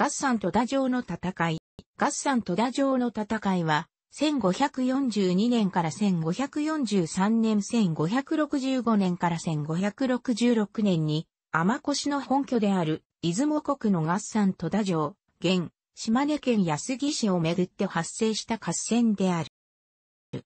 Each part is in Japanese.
合山戸田城の戦い。合山戸田城の戦いは、1542年から1543年、1565年から1566年に、天越の本拠である、出雲国の合山戸田城、現、島根県安木市をめぐって発生した合戦である。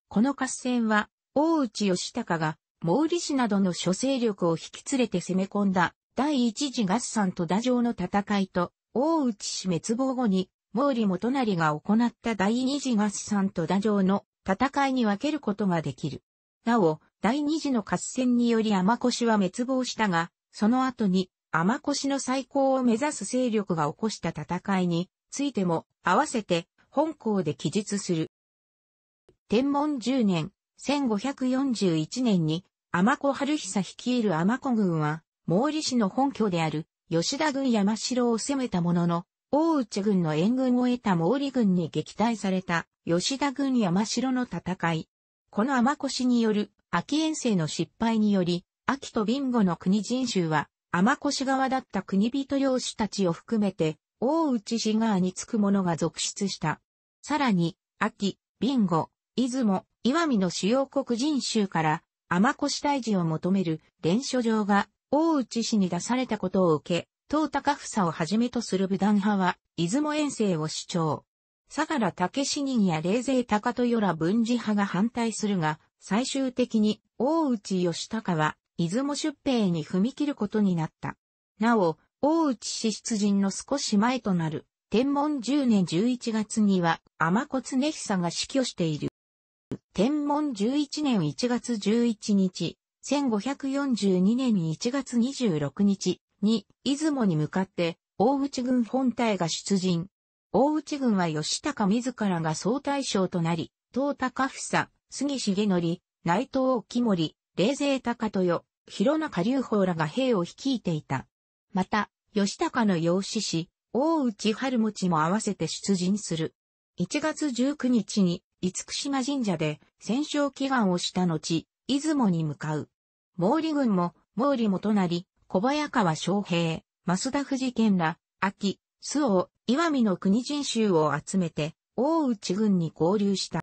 この合戦は、大内義高が、毛利氏などの諸勢力を引き連れて攻め込んだ、第一次合山戸田城の戦いと大内氏滅亡後に、毛利元成が行った第二次合戦と打城の戦いに分けることができる。なお、第二次の合戦により天越は滅亡したが、その後に天越の再興を目指す勢力が起こした戦いについても合わせて本校で記述する。天文10年、1541年に天子春久率いる天子軍は毛利氏の本拠である吉田軍山城を攻めたものの、大内軍の援軍を得た毛利軍に撃退された吉田軍山城の戦い。この天越による秋遠征の失敗により、秋とビンゴの国人衆は、天越側だった国人領主たちを含めて、大内氏側につく者が続出した。さらに、秋、ビンゴ、出雲、岩見の主要国人衆から、天越退治を求める連署状が大内氏に出されたことを受け、東高房をはじめとする武断派は、出雲遠征を主張。相良武志人や冷勢高豊ら文治派が反対するが、最終的に大内義高は、出雲出兵に踏み切ることになった。なお、大内氏出陣の少し前となる、天文10年11月には、天子常久が死去している。天文11年1月11日、1542年に1月26日に出雲に向かって大内軍本体が出陣。大内軍は吉高自らが総大将となり、東高房、杉重則、内藤沖森、冷勢高豊、広中隆法らが兵を率いていた。また、吉高の養子師、大内春持も合わせて出陣する。1月19日に、五福島神社で戦勝祈願をした後、出雲に向かう。毛利軍も、毛利元就、小早川昌平、増田藤健ら、秋、須を、岩見の国人衆を集めて、大内軍に合流した。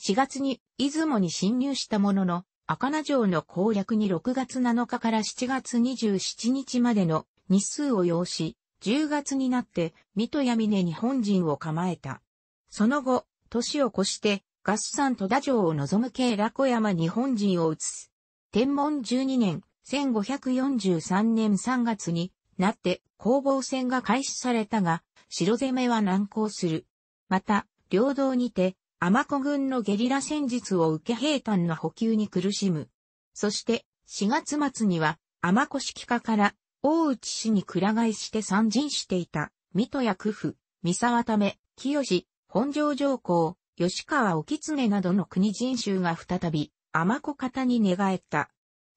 4月に出雲に侵入したものの、赤名城の攻略に6月7日から7月27日までの日数を要し、10月になって、水戸や峰に本陣を構えた。その後、年を越して、合算戸田城を望む系ラ小山日本人を移す。天文12年、1543年3月になって攻防戦が開始されたが、城攻めは難航する。また、領道にて、天子軍のゲリラ戦術を受け平坦の補給に苦しむ。そして、4月末には、天子式家から、大内氏にく返して参陣していた、水戸や工夫、三沢為、清、本城上皇、吉川沖常などの国人衆が再び、天子方に寝返った。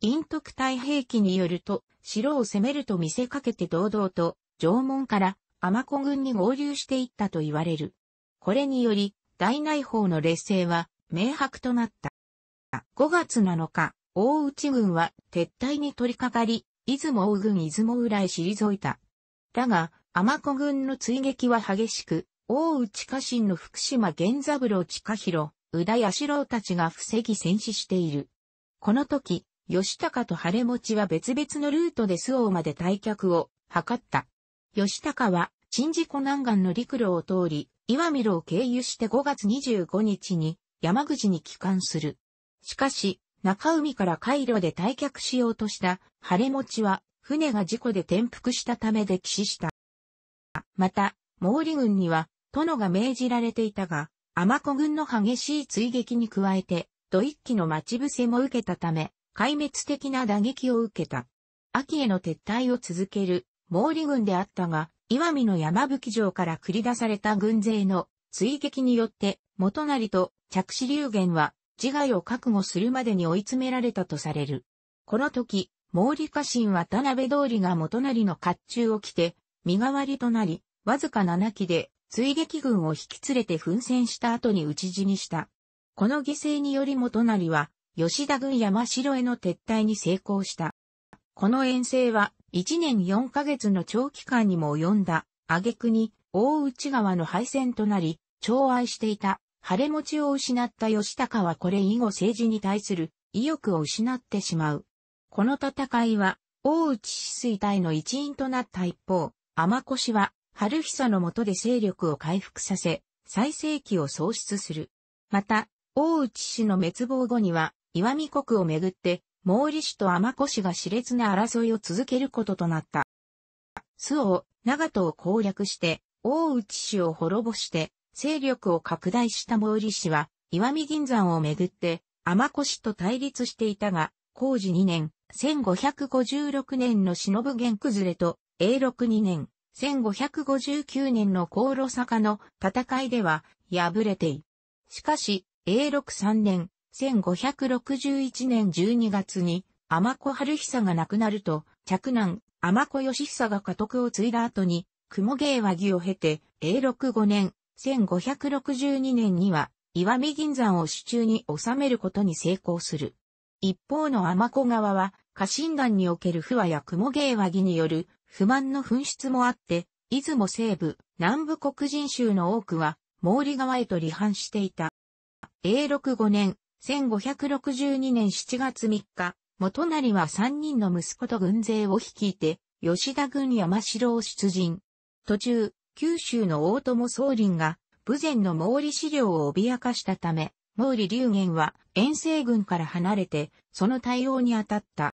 陰徳太平記によると、城を攻めると見せかけて堂々と、縄文から天子軍に合流していったと言われる。これにより、大内報の劣勢は、明白となった。5月7日、大内軍は撤退に取り掛かり、出雲大軍出雲浦へ退いた。だが、天子軍の追撃は激しく、大内家臣の福島源三郎近広、宇田八郎たちが防ぎ戦死している。この時、吉高と晴れ持は別々のルートで周防まで退却を図った。吉高は、新寺湖南岸の陸路を通り、岩見路を経由して5月25日に山口に帰還する。しかし、中海から海路で退却しようとした晴れ持は、船が事故で転覆したため溺死した。また、毛利軍には殿が命じられていたが、天子軍の激しい追撃に加えて、土一機の待ち伏せも受けたため、壊滅的な打撃を受けた。秋への撤退を続ける、毛利軍であったが、岩見の山吹城から繰り出された軍勢の追撃によって、元成と着死流言は自害を覚悟するまでに追い詰められたとされる。この時、毛利家臣は田辺通りが元成の甲冑を着て、身代わりとなり、わずか7機で追撃軍を引き連れて奮戦した後に討ち死にした。この犠牲により元成は、吉田軍山城への撤退に成功した。この遠征は、1年4ヶ月の長期間にも及んだ、挙句に、大内川の敗戦となり、寵愛していた、晴れ持ちを失った吉高はこれ以後政治に対する意欲を失ってしまう。この戦いは、大内死水隊の一員となった一方、天腰は春久の下で勢力を回復させ、最盛期を喪失する。また、大内氏の滅亡後には、岩見国をめぐって、毛利氏と天子氏が熾烈な争いを続けることとなった。巣を長門を攻略して、大内氏を滅ぼして、勢力を拡大した毛利氏は、岩見銀山をめぐって、天子氏と対立していたが、工事2年、1556年の忍元崩れと、永禄2年、1559年の高炉坂の戦いでは敗れてい。しかし、永禄3年、1561年12月に、天子春久が亡くなると、嫡男、天子義久が家督を継いだ後に、雲芸和議を経て、永禄5年、1562年には、岩見銀山を手中に収めることに成功する。一方の天子側は、家臣団における不和や雲芸和議による不満の紛失もあって、出雲西部、南部黒人州の多くは、毛利側へと離反していた。永禄5年、1562年7月3日、元成は3人の息子と軍勢を率いて、吉田軍山城を出陣。途中、九州の大友総林が、武前の毛利資料を脅かしたため、毛利龍言は遠征軍から離れて、その対応に当たった。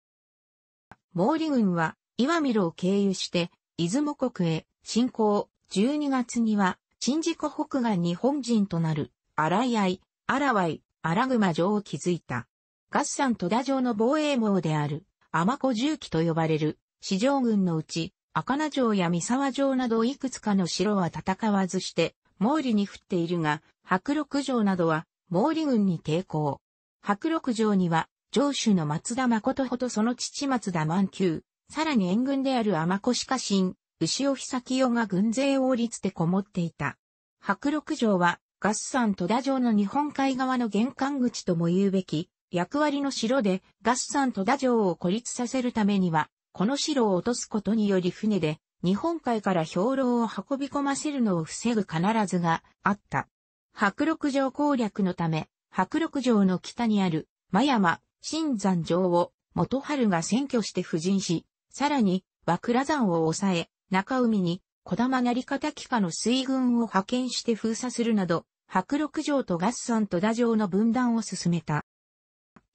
毛利軍は岩見路を経由して、出雲国へ侵攻。12月には、新宿北岸日本人となる、荒井愛、荒わい、荒熊城を築いた。合山戸田城の防衛網である、天子重機と呼ばれる、四条軍のうち、赤名城や三沢城などいくつかの城は戦わずして、毛利に降っているが、白六城などは、毛利軍に抵抗。白六城には、城主の松田誠ほどその父松田満久、さらに援軍である天子鹿神、牛尾久清が軍勢を立てこもっていた。白六城は、合山戸田城の日本海側の玄関口とも言うべき、役割の城で、合山戸田城を孤立させるためには、この城を落とすことにより船で、日本海から兵糧を運び込ませるのを防ぐ必ずがあった。白六城攻略のため、白六城の北にある、真山、新山城を、元春が占拠して布陣し、さらに、和倉山を抑え、中海に、小玉成方帰下の水軍を派遣して封鎖するなど、白六城と合算と田城の分断を進めた。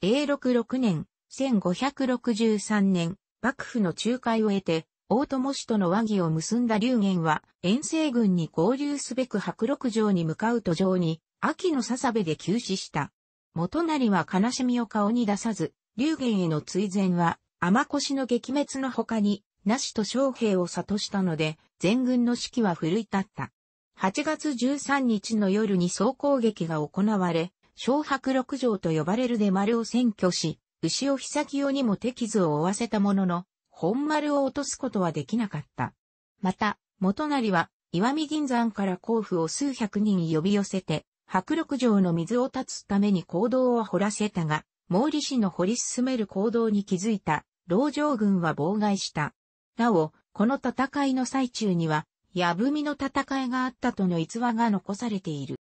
永禄6年、1563年、幕府の仲介を得て、大友氏との和議を結んだ龍玄は、遠征軍に合流すべく白六城に向かう途上に、秋の笹部で急死した。元成は悲しみを顔に出さず、龍玄への追善は、天越の撃滅の他に、なしと将兵を悟したので、全軍の士気は奮い立った。8月13日の夜に総攻撃が行われ、小白六条と呼ばれる出丸を占拠し、牛尾久清にも手傷を負わせたものの、本丸を落とすことはできなかった。また、元成は、岩見銀山から甲府を数百人呼び寄せて、白六条の水を断つために行動を掘らせたが、毛利氏の掘り進める行動に気づいた老城軍は妨害した。なお、この戦いの最中には、矢踏みの戦いがあったとの逸話が残されている。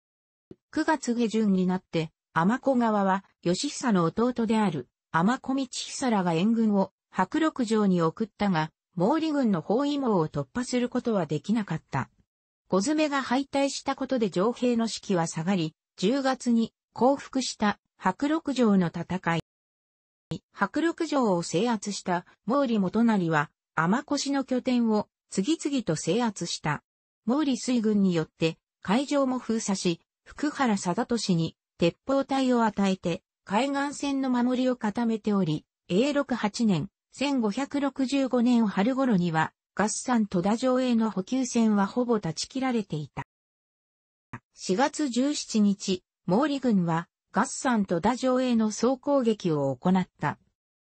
9月下旬になって、天子側は、義久の弟である、天子道久らが援軍を、白六城に送ったが、毛利軍の包囲網を突破することはできなかった。小詰が敗退したことで城兵の士気は下がり、10月に降伏した白六城の戦い、迫力城を制圧した毛利元就は、天越の拠点を次々と制圧した。毛利水軍によって海上も封鎖し、福原貞俊に鉄砲隊を与えて海岸線の守りを固めており、永禄8年、1565年春頃には、合算戸田城への補給線はほぼ断ち切られていた。4月17日、毛利軍は合算戸田城への総攻撃を行った。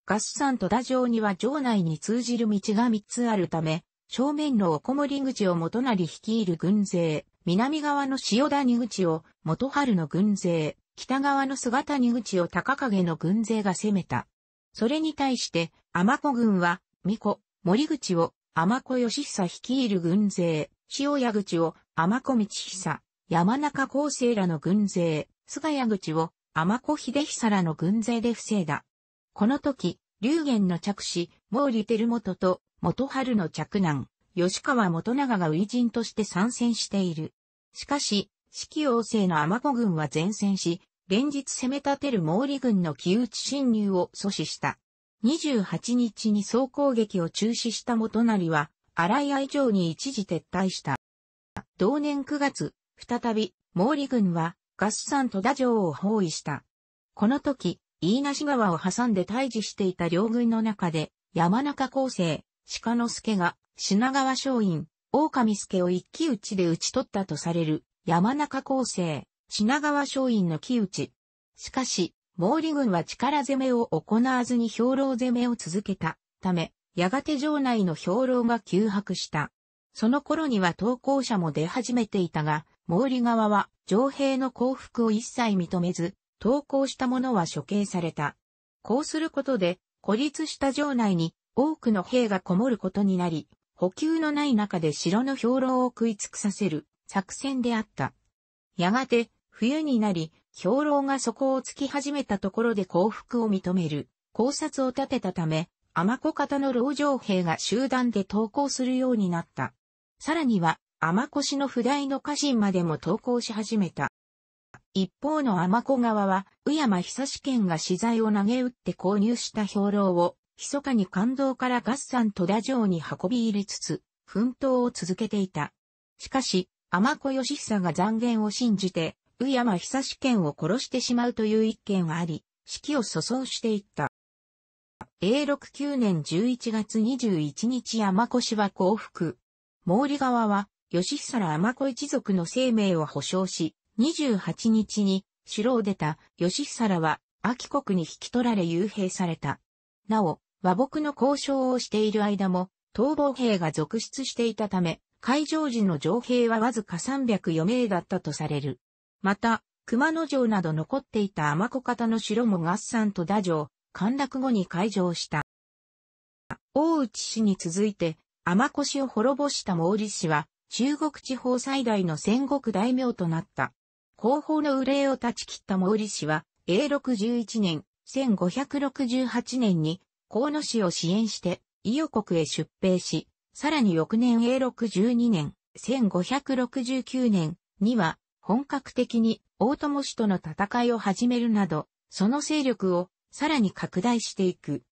合算戸田城には城内に通じる道が3つあるため、正面のおこもり口を元成率いる軍勢、南側の塩谷口を元春の軍勢、北側の菅谷口を高影の軍勢が攻めた。それに対して、天子軍は、巫女、森口を天子義久率いる軍勢、塩谷口を天子道久、山中厚生らの軍勢、菅谷口を天子秀久らの軍勢で防いだ。この時、龍玄の着子、毛利輝元と元春の着男、吉川元長が偉人として参戦している。しかし、四季王政の天子軍は前線し、連日攻め立てる毛利軍の木内侵入を阻止した。28日に総攻撃を中止した元成は、荒井愛城に一時撤退した。同年9月、再び、毛利軍は、合算戸田城を包囲した。この時、飯市川を挟んで退治していた両軍の中で、山中高生、鹿之助が、品川松陰、狼助を一騎打ちで打ち取ったとされる、山中高生、品川松陰の騎打ち。しかし、毛利軍は力攻めを行わずに兵糧攻めを続けたため、やがて城内の兵糧が急迫した。その頃には投降者も出始めていたが、毛利側は、城兵の降伏を一切認めず、投稿した者は処刑された。こうすることで、孤立した城内に多くの兵がこもることになり、補給のない中で城の兵糧を食い尽くさせる作戦であった。やがて、冬になり、兵糧が底をつき始めたところで降伏を認める考察を立てたため、甘子方の老城兵が集団で投稿するようになった。さらには、子氏の不代の家臣までも投稿し始めた。一方の天子側は、宇山久志県が資材を投げ打って購入した兵糧を、密かに感動から合算戸田城に運び入れつつ、奮闘を続けていた。しかし、天子義久が残言を信じて、宇山久志県を殺してしまうという一件はあり、指揮を粗相していった。永禄9年11月21日天子氏は降伏。毛利側は、義久ら天子一族の生命を保障し、28日に城を出た義久は秋国に引き取られ幽閉された。なお、和睦の交渉をしている間も、逃亡兵が続出していたため、海上時の城兵はわずか304名だったとされる。また、熊野城など残っていた天子方の城も合算と打城、陥落後に開城した。大内氏に続いて、天子氏を滅ぼした毛利氏は、中国地方最大の戦国大名となった。後方の憂いを断ち切った毛利氏は、永禄11年、1568年に、河野氏を支援して、伊予国へ出兵し、さらに翌年永禄12年、1569年には、本格的に大友氏との戦いを始めるなど、その勢力をさらに拡大していく。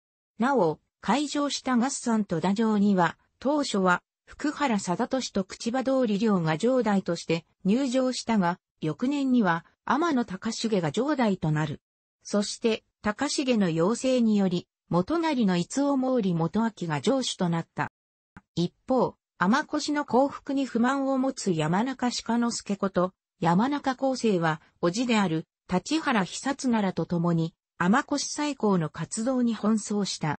なお、開場した合算と打ウには、当初は福原貞俊と口場通り領が上代として入場したが、翌年には天野高重が上代となる。そして、高重の要請により、元成の逸尾毛利元明が上主となった。一方、天越の幸福に不満を持つ山中鹿之助こと、山中高生は、叔父である、立原久ならと共に、天越最高の活動に奔走した。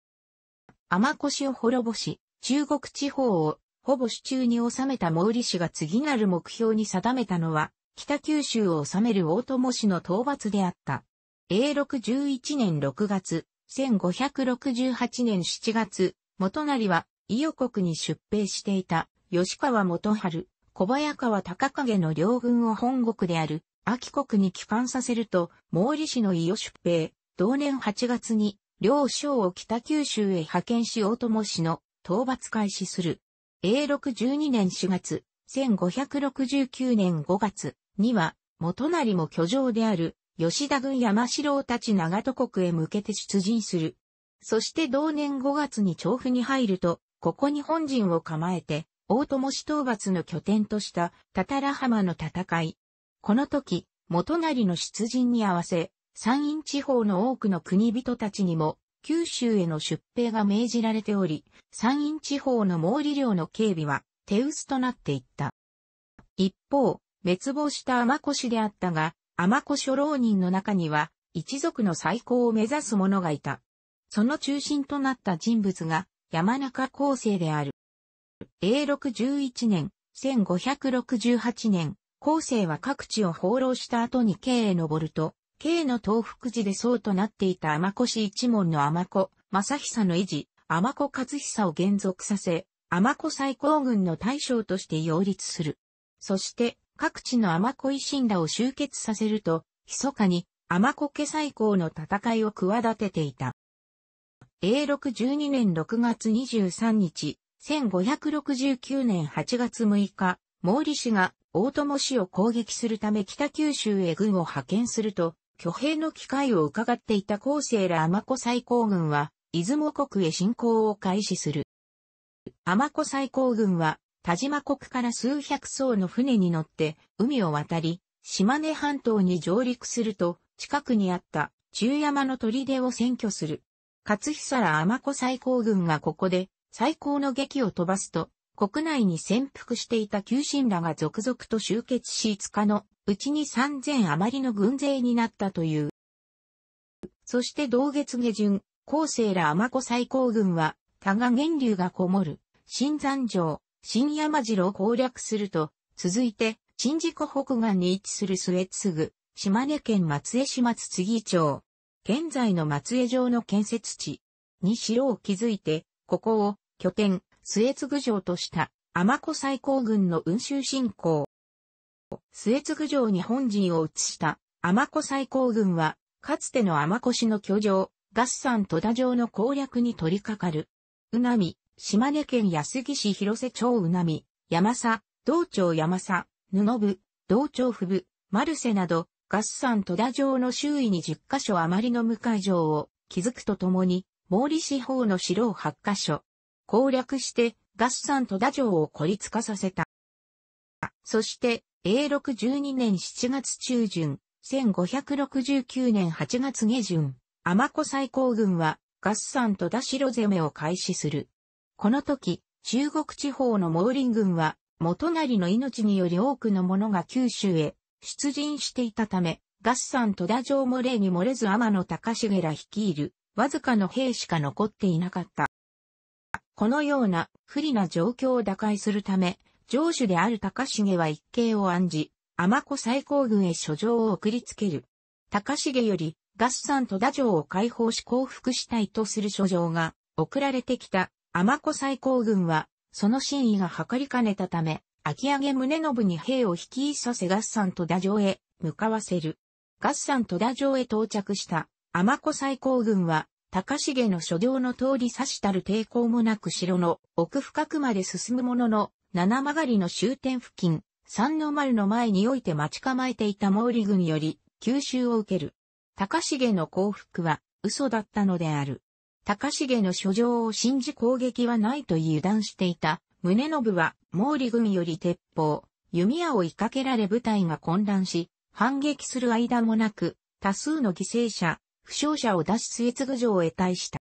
天越を滅ぼし、中国地方を、ほぼ手中に収めた毛利氏が次なる目標に定めたのは、北九州を治める大友氏の討伐であった。永禄11年6月、1568年7月、元成は、伊予国に出兵していた、吉川元春、小早川高影の両軍を本国である、秋国に帰還させると、毛利氏の伊予出兵、同年8月に、両将を北九州へ派遣し大友氏の討伐開始する。永禄12年4月、1569年5月、には、元成も居城である、吉田軍山城たち長戸国へ向けて出陣する。そして同年5月に調布に入ると、ここに本陣を構えて、大友氏討伐の拠点とした、たたら浜の戦い。この時、元成の出陣に合わせ、山陰地方の多くの国人たちにも、九州への出兵が命じられており、山陰地方の毛利領の警備は、手薄となっていった。一方、滅亡した天子氏であったが、天子諸老人の中には、一族の最高を目指す者がいた。その中心となった人物が、山中康生である。永禄11年、1568年、康生は各地を放浪した後に京へ登ると、京の東福寺で僧となっていた天子氏一門の天子、正久の維持、天子勝久を現俗させ、天子最高軍の大将として擁立する。そして、各地の天子維新らを集結させると、密かに天子家最高の戦いを企てていた。永禄12年6月23日、1569年8月6日、毛利氏が大友氏を攻撃するため北九州へ軍を派遣すると、挙兵の機会を伺っていた後世ら天子最高軍は、出雲国へ侵攻を開始する。甘子最高軍は、田島国から数百艘の船に乗って海を渡り、島根半島に上陸すると、近くにあった中山の砦を占拠する。勝久ら天子最高軍がここで最高の劇を飛ばすと、国内に潜伏していた旧神らが続々と集結し5日のうちに3000余りの軍勢になったという。そして同月下旬、後世ら天子最高軍は、多賀源流がこもる、新山城、新山城を攻略すると、続いて、新宿北岸に位置する末津ぐ、島根県松江市松杉町。現在の松江城の建設地に城を築いて、ここを拠点、末津郡城とした、天子最高軍の運州侵攻。末津郡城に本陣を移した天子最高軍は、かつての天子市の居城、合山戸田城の攻略に取り掛かる。うなみ、島根県安木市広瀬町うなみ、山佐、道町山佐、布部、道町府部、丸瀬など、合算戸田城の周囲に10カ所余りのかい城を築くとともに、毛利四方の城を8カ所、攻略して合算戸田城を孤立化させた。そして、永禄12年7月中旬、1569年8月下旬、天子最高軍は合算戸田城攻めを開始する。この時、中国地方の毛林軍は、元成の命により多くの者が九州へ出陣していたため、合算戸田城も例に漏れず天野隆重ら率いる、わずかの兵しか残っていなかった。このような不利な状況を打開するため、城主である隆重は一計を案じ、天子最高軍へ書状を送りつける。隆重より、合算戸田城を解放し降伏したいとする書状が送られてきた天子最高軍は、その真意が測りかねたため、秋上宗信に兵を引きさせ合算戸田城へ向かわせる。合算戸田城へ到着した天子最高軍は、高重の所領の通り差したる抵抗もなく城の奥深くまで進むものの、七曲りの終点付近、三の丸の前において待ち構えていた毛利軍より、吸収を受ける。高重の降伏は嘘だったのである。高重の書状を信じ攻撃はないと油断していた。宗信は、毛利組より鉄砲、弓矢を追いかけられ部隊が混乱し、反撃する間もなく、多数の犠牲者、負傷者を出し末継城へ退した。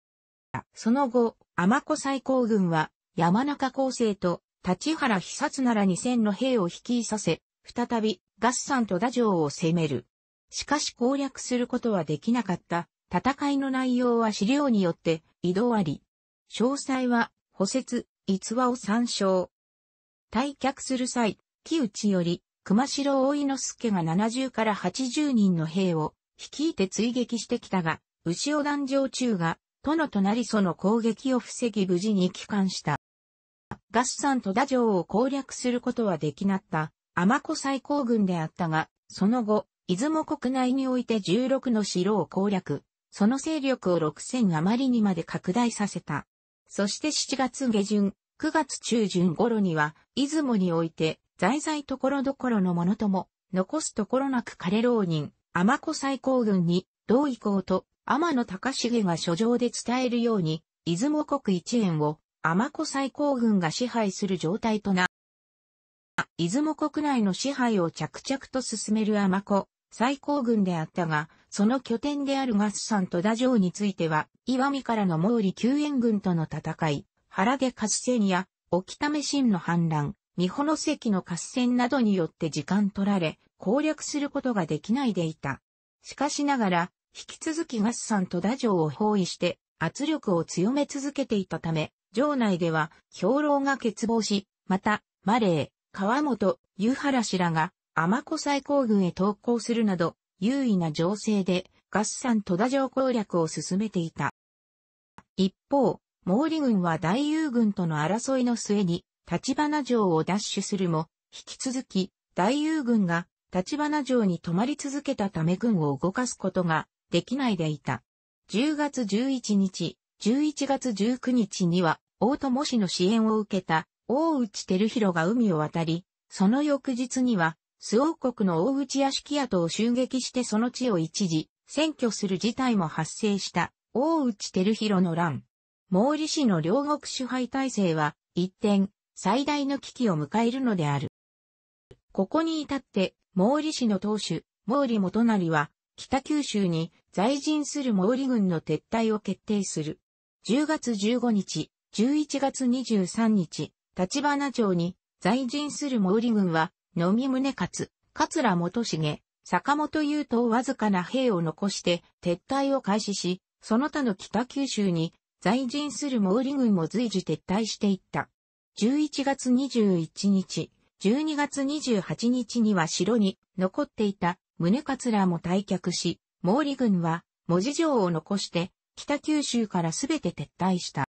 その後、天子最高軍は、山中厚生と、立原久なら2000の兵を率いさせ、再び、合算と打城を攻める。しかし攻略することはできなかった。戦いの内容は資料によって移動あり、詳細は補説、逸話を参照。退却する際、木内より、熊代大井之助が70から80人の兵を率いて追撃してきたが、牛尾壇上中が、殿となりその攻撃を防ぎ無事に帰還した。ガス山と打城を攻略することはできなった、天子最高軍であったが、その後、出雲国内において16の城を攻略、その勢力を6000余りにまで拡大させた。そして7月下旬、9月中旬頃には、出雲において、在在ところどころのものとも、残すところなく枯れ浪人、天子最高軍に、同意向と、天野隆重が書状で伝えるように、出雲国一円を、天子最高軍が支配する状態とな。出雲国内の支配を着々と進める天子最高軍であったが、その拠点であるガスさんとダジョウについては、岩見からの毛利救援軍との戦い、原で合戦や、沖為新の反乱、三保の関の合戦などによって時間取られ、攻略することができないでいた。しかしながら、引き続きガスさんとダジョウを包囲して圧力を強め続けていたため、城内では兵糧が欠乏し、また、マレー、川本、湯原氏らが天子最高軍へ投降するなど、優位な情勢で、合算戸田城攻略を進めていた。一方、毛利軍は大友軍との争いの末に、立花城を奪取するも、引き続き、大友軍が立花城に泊まり続けたため軍を動かすことができないでいた。10月11日、11月19日には、大友氏の支援を受けた、大内照弘が海を渡り、その翌日には、周王国の大内屋敷跡を襲撃してその地を一時、占拠する事態も発生した大内照弘の乱。毛利氏の両国支配体制は一転、最大の危機を迎えるのである。ここに至って、毛利氏の当主、毛利元就は、北九州に在陣する毛利軍の撤退を決定する。10月15日、11月23日、立花町に在陣する毛利軍はのみ宗勝、桂元重、坂本優とわずかな兵を残して撤退を開始し、その他の北九州に在陣する毛利軍も随時撤退していった。11月21日、12月28日には城に残っていた宗らも退却し、毛利軍は文字城を残して北九州からすべて撤退した。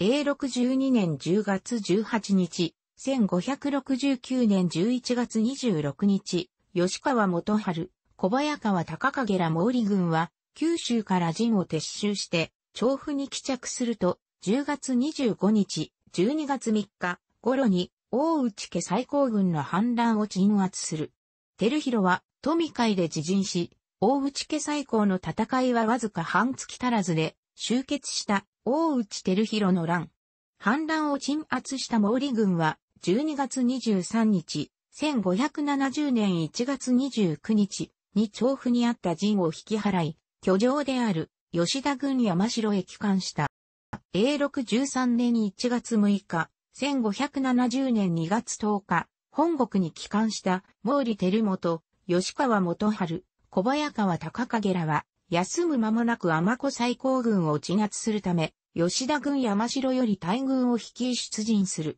A62 年10月18日、1569年11月26日、吉川元春、小早川高影ら毛利軍は、九州から陣を撤収して、調布に帰着すると、10月25日、12月3日頃に、大内家最高軍の反乱を鎮圧する。照弘は、富海で自陣し、大内家最高の戦いはわずか半月足らずで、終結した、大内照弘の乱。反乱を鎮圧した毛利軍は、12月23日、1570年1月29日に調布にあった陣を引き払い、居城である吉田郡山城へ帰還した。永6 13年1月6日、1570年2月10日、本国に帰還した毛利輝元、吉川元春、小早川高影らは、休む間もなく天子最高軍を鎮圧するため、吉田軍山城より大軍を引き出陣する。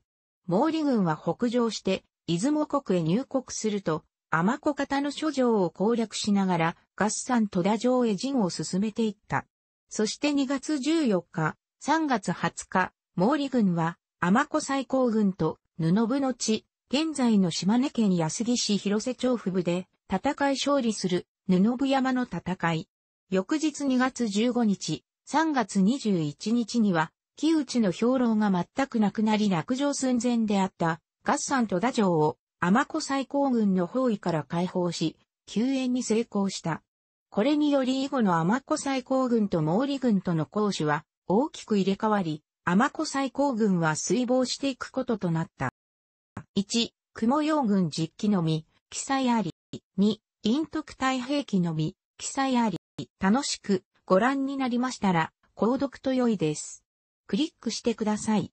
毛利軍は北上して、出雲国へ入国すると、天子方の諸城を攻略しながら、合山戸田城へ陣を進めていった。そして2月14日、3月20日、毛利軍は、天子最高軍と、布部の地、現在の島根県安木市広瀬町府部で、戦い勝利する、布部山の戦い。翌日2月15日、3月21日には、木内の兵糧が全くなくなり落城寸前であった、とダジョ城を、天子最高軍の包囲から解放し、救援に成功した。これにより以後の天子最高軍と毛利軍との交守は、大きく入れ替わり、天子最高軍は水防していくこととなった。1、雲陽軍実機のみ、記載あり。2、陰徳太平記のみ、記載あり。楽しくご覧になりましたら、購読と良いです。クリックしてください。